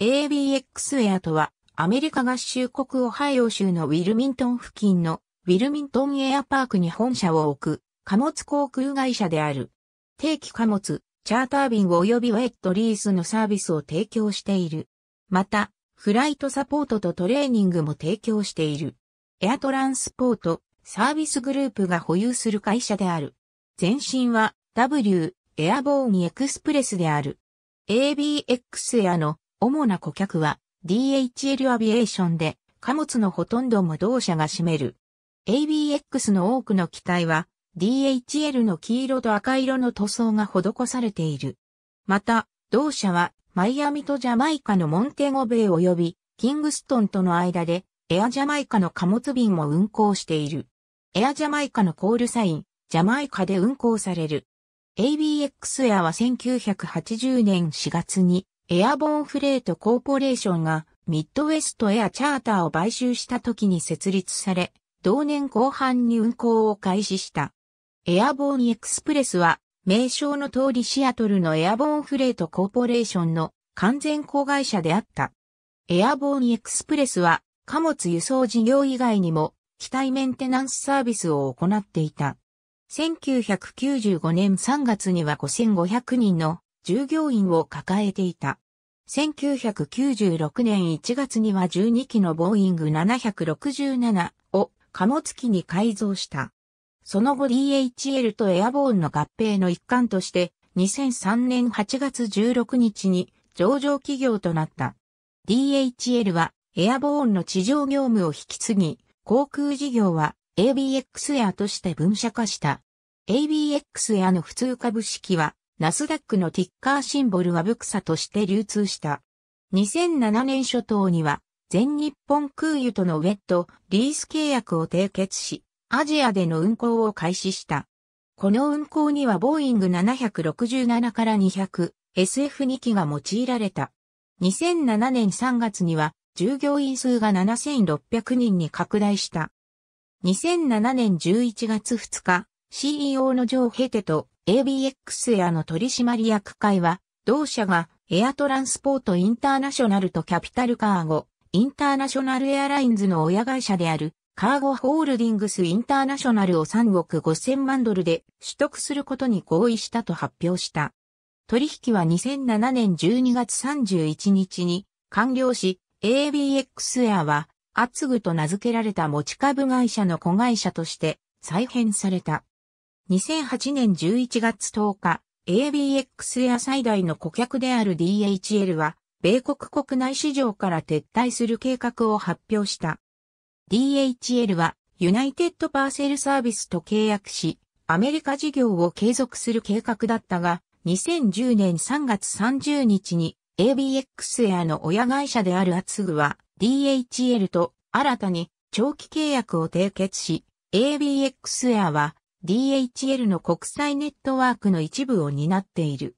ABX エアとは、アメリカ合衆国オハイオ州のウィルミントン付近のウィルミントンエアパークに本社を置く貨物航空会社である。定期貨物、チャーター便及びウェットリースのサービスを提供している。また、フライトサポートとトレーニングも提供している。エアトランスポート、サービスグループが保有する会社である。前身は W、エアボーンエクスプレスである。ABX エアの主な顧客は DHL アビエーションで貨物のほとんども同社が占める。ABX の多くの機体は DHL の黄色と赤色の塗装が施されている。また、同社はマイアミとジャマイカのモンテゴベイ及びキングストンとの間でエアジャマイカの貨物便も運航している。エアジャマイカのコールサイン、ジャマイカで運航される。ABX エアは1980年4月にエアボーンフレートコーポレーションがミッドウェストエアチャーターを買収した時に設立され、同年後半に運行を開始した。エアボーンエクスプレスは、名称の通りシアトルのエアボーンフレートコーポレーションの完全子会社であった。エアボーンエクスプレスは、貨物輸送事業以外にも、機体メンテナンスサービスを行っていた。1995年3月には5500人の従業員を抱えていた。1996年1月には12機のボーイング767を貨物機に改造した。その後 DHL とエアボーンの合併の一環として2003年8月16日に上場企業となった。DHL はエアボーンの地上業務を引き継ぎ、航空事業は ABX エアとして分社化した。ABX エアの普通株式はナスダックのティッカーシンボルはブクサとして流通した。2007年初頭には、全日本空輸とのウェットリース契約を締結し、アジアでの運航を開始した。この運航にはボーイング767から200、SF2 機が用いられた。2007年3月には従業員数が7600人に拡大した。2007年11月2日、CEO のジョー・ヘテと ABX エアの取締役会は、同社がエアトランスポートインターナショナルとキャピタルカーゴ、インターナショナルエアラインズの親会社であるカーゴホールディングスインターナショナルを3億5000万ドルで取得することに合意したと発表した。取引は2007年12月31日に完了し、ABX エアは、アツグと名付けられた持ち株会社の子会社として再編された。2008年11月10日、ABX エア最大の顧客である DHL は、米国国内市場から撤退する計画を発表した。DHL は、ユナイテッドパーセルサービスと契約し、アメリカ事業を継続する計画だったが、2010年3月30日に ABX エアの親会社であるアツグは DHL と新たに長期契約を締結し、ABX エアは DHL の国際ネットワークの一部を担っている。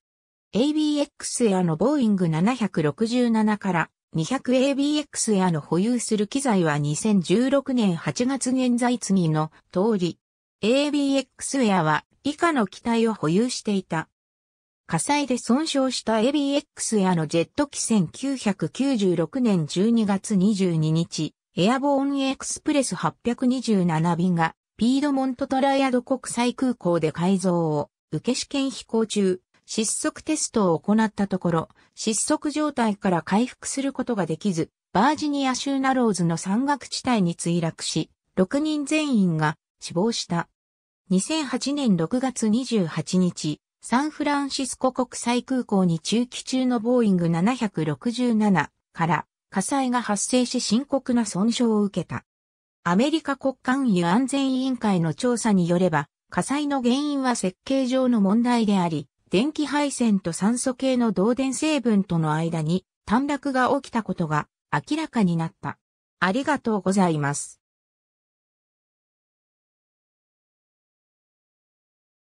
ABX エアのボーイング767から、200ABX エアの保有する機材は2016年8月現在次の通り、ABX エアは以下の機体を保有していた。火災で損傷した ABX エアのジェット機1996年12月22日、エアボーンエクスプレス827便がピードモントトライアド国際空港で改造を受け試験飛行中、失速テストを行ったところ、失速状態から回復することができず、バージニア州ナローズの山岳地帯に墜落し、6人全員が死亡した。2008年6月28日、サンフランシスコ国際空港に中期中のボーイング767から火災が発生し深刻な損傷を受けた。アメリカ国間油安全委員会の調査によれば、火災の原因は設計上の問題であり、電気配線と酸素系の導電成分との間に短絡が起きたことが明らかになった。ありがとうございます。